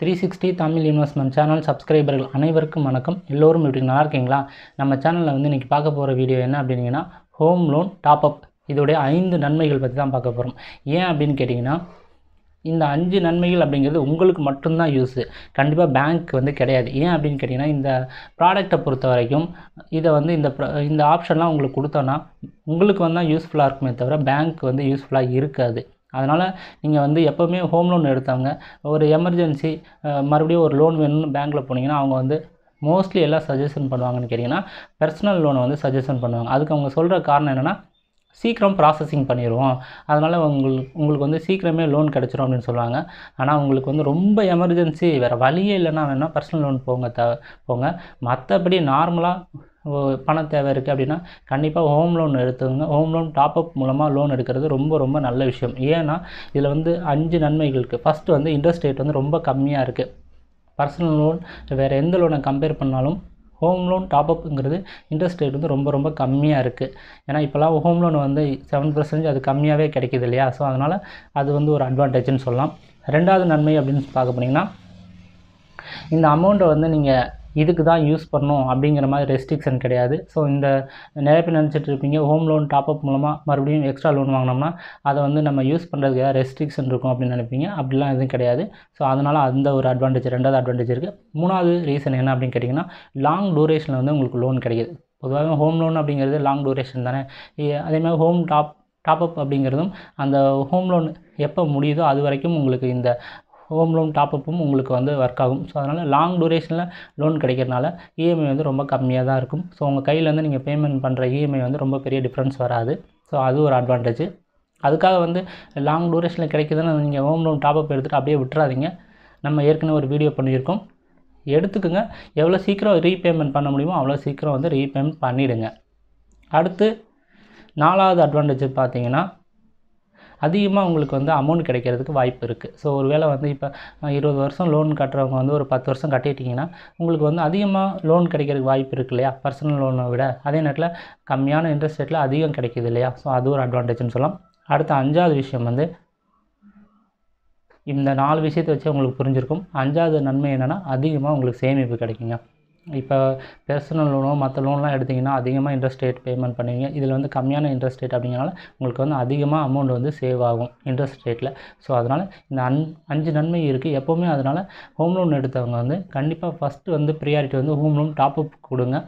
three sixty Tamil investment channel சப்ஸ்கிரைபர்கள் அனைவருக்கும் வணக்கம் எல்லோரும் இப்படி நல்லா இருக்கீங்களா நம்ம சேனலில் வந்து இன்றைக்கி பார்க்க போகிற வீடியோ என்ன அப்படின்னீங்கன்னா ஹோம் லோன் டாப் அப் இதோடைய ஐந்து நன்மைகள் பற்றி தான் பார்க்க போகிறோம் ஏன் அப்படின்னு கேட்டிங்கன்னா இந்த அஞ்சு நன்மைகள் அப்படிங்கிறது உங்களுக்கு மட்டும்தான் யூஸு கண்டிப்பாக பேங்க் வந்து கிடையாது ஏன் அப்படின்னு கேட்டிங்கன்னா இந்த ப்ராடக்ட்டை பொறுத்த வரைக்கும் இதை வந்து இந்த இந்த ஆப்ஷன்லாம் உங்களுக்கு கொடுத்தோன்னா உங்களுக்கு வந்து தான் யூஸ்ஃபுல்லாக இருக்குமே தவிர பேங்க் வந்து யூஸ்ஃபுல்லாக இருக்காது அதனால் நீங்கள் வந்து எப்போவுமே ஹோம் லோன் எடுத்தாங்க ஒரு எமர்ஜென்சி மறுபடியும் ஒரு லோன் வேணும்னு பேங்க்கில் போனீங்கன்னா அவங்க வந்து மோஸ்ட்லி எல்லாம் சஜஷன் பண்ணுவாங்கன்னு கேட்டிங்கன்னா பர்சனல் லோனை வந்து சஜஷன் பண்ணுவாங்க அதுக்கு அவங்க சொல்கிற காரணம் என்னென்னா சீக்கிரம் ப்ராசஸிங் பண்ணிடுவோம் அதனால் உங்களுக்கு உங்களுக்கு வந்து சீக்கிரமே லோன் கிடச்சிரும் அப்படின்னு சொல்லுவாங்க ஆனால் உங்களுக்கு வந்து ரொம்ப எமர்ஜென்சி வேறு வழியே இல்லைன்னா வேணால் பர்சனல் லோன் போங்க த போங்க மற்றபடி நார்மலாக பண தேவை இருக்குது அப்படின்னா கண்டிப்பாக ஹோம் லோன் எடுத்துக்கோங்க ஹோம் லோன் டாப்அப் மூலமாக லோன் எடுக்கிறது ரொம்ப ரொம்ப நல்ல விஷயம் ஏன்னா இதில் வந்து அஞ்சு நன்மைகள் இருக்குது ஃபஸ்ட்டு வந்து இன்ட்ரெஸ்ட் ரேட் வந்து ரொம்ப கம்மியாக இருக்குது பர்சனல் லோன் வேறு எந்த லோனை கம்பேர் பண்ணாலும் ஹோம் லோன் டாப் அப்புங்கிறது இன்ட்ரெஸ்ட் ரேட் வந்து ரொம்ப ரொம்ப கம்மியாக இருக்குது ஏன்னா இப்போலாம் ஹோம் லோன் வந்து செவன் பர்சன்டேஜ் அது கம்மியாகவே கிடைக்கிது இல்லையா ஸோ அதனால் அது வந்து ஒரு அட்வான்டேஜ்னு சொல்லலாம் ரெண்டாவது நன்மை அப்படின்னு பார்க்க போனீங்கன்னா இந்த அமௌண்ட்டை வந்து நீங்கள் இதுக்கு தான் யூஸ் பண்ணணும் அப்படிங்கிற மாதிரி ரெஸ்ட்ரிக்ஷன் கிடையாது ஸோ இந்த நிறைய பேர் நினச்சிட்டு இருப்பீங்க ஹோம் லோன் டாப்அப் மூலமாக மறுபடியும் எக்ஸ்ட்ரா லோன் வாங்கினோம்னா அதை வந்து நம்ம யூஸ் பண்ணுறதுக்கு ஏதாவது ரெஸ்ட்ரிக்ஷன் இருக்கும் அப்படின்னு நினைப்பீங்க அப்படிலாம் எதுவும் கிடையாது ஸோ அதனால் அந்த ஒரு அட்வான்டேஜ் ரெண்டாவது அட்வான்டேஜ் இருக்குது மூணாவது ரீசன் என்ன அப்படின்னு கேட்டிங்கன்னா லாங் டூரேஷனில் வந்து உங்களுக்கு லோன் கிடைக்கிது பொதுவாக ஹோம் லோன் அப்படிங்கிறது லாங் டூரேஷன் தானே அதேமாதிரி ஹோம் டாப் டாப்அப் அப்படிங்கிறதும் அந்த ஹோம் லோன் எப்போ முடியுதோ அது வரைக்கும் உங்களுக்கு இந்த ஹோம் லோன் டாப்அப்பும் உங்களுக்கு வந்து ஒர்க் ஆகும் ஸோ அதனால் லாங் டூரேஷனில் லோன் கிடைக்கிறனால இஎம்ஐ e வந்து ரொம்ப கம்மியாக தான் இருக்கும் ஸோ உங்கள் கையில் வந்து நீங்கள் பேமெண்ட் பண்ணுற இஎம்ஐ e வந்து ரொம்ப பெரிய டிஃப்ரென்ஸ் வராது ஸோ அது ஒரு அட்வான்டேஜ் அதுக்காக வந்து லாங் டூரேஷனில் கிடைக்குதுன்னு நீங்கள் ஹோம் லோன் டாப்அப் எடுத்துகிட்டு அப்படியே விட்டுறாதீங்க நம்ம ஏற்கனவே ஒரு வீடியோ பண்ணியிருக்கோம் எடுத்துக்கோங்க எவ்வளோ சீக்கிரம் ரீபேமெண்ட் பண்ண முடியுமோ அவ்வளோ சீக்கிரம் வந்து ரீபேமெண்ட் பண்ணிவிடுங்க அடுத்து நாலாவது அட்வான்டேஜ் பார்த்தீங்கன்னா அதிகமாக உங்களுக்கு வந்து அமௌண்ட் கிடைக்கிறதுக்கு வாய்ப்பு இருக்குது ஸோ ஒரு வேளை வந்து இப்போ இருபது வருஷம் லோன் கட்டுறவங்க வந்து ஒரு பத்து வருஷம் கட்டிட்டிங்கன்னா உங்களுக்கு வந்து அதிகமாக லோன் கிடைக்கிறதுக்கு வாய்ப்பு இருக்கு இல்லையா பர்சனல் லோனை விட அதே நேரத்தில் கம்மியான இன்ட்ரெஸ்ட் ரேட்டில் அதிகம் கிடைக்கிது இல்லையா ஸோ அது ஒரு அட்வான்டேஜ்னு சொல்லலாம் அடுத்த அஞ்சாவது விஷயம் வந்து இந்த நாலு விஷயத்தை வச்சு உங்களுக்கு புரிஞ்சிருக்கும் அஞ்சாவது நன்மை என்னென்னா அதிகமாக உங்களுக்கு சேமிப்பு கிடைக்குங்க இப்போ பெர்சனல் லோனோ மற்ற லோன்லாம் எடுத்திங்கன்னா அதிகமாக இன்ட்ரெஸ்ட் ரேட் பேமெண்ட் பண்ணுவீங்க இதில் வந்து கம்மியான இன்ட்ரெஸ்ட் ரேட் அப்படிங்கிறனால உங்களுக்கு வந்து அதிகமாக அமௌண்ட் வந்து சேவ் ஆகும் இன்ட்ரெஸ்ட் ரேட்டில் ஸோ அதனால் இந்த அன் அஞ்சு நன்மை இருக்குது எப்போவுமே அதனால் ஹோம் லோன் எடுத்தவங்க வந்து கண்டிப்பாக ஃபஸ்ட்டு வந்து ப்ரியாரிட்டி வந்து ஹோம் லோன் டாப்அப் கொடுங்க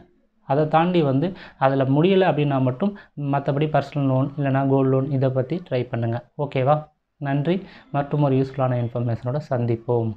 அதை தாண்டி வந்து அதில் முடியலை அப்படின்னா மட்டும் மற்றபடி பர்சனல் லோன் இல்லைனா கோல்டு லோன் இதை பற்றி ட்ரை பண்ணுங்கள் ஓகேவா நன்றி மற்றும் ஒரு யூஸ்ஃபுல்லான இன்ஃபர்மேஷனோட சந்திப்போம்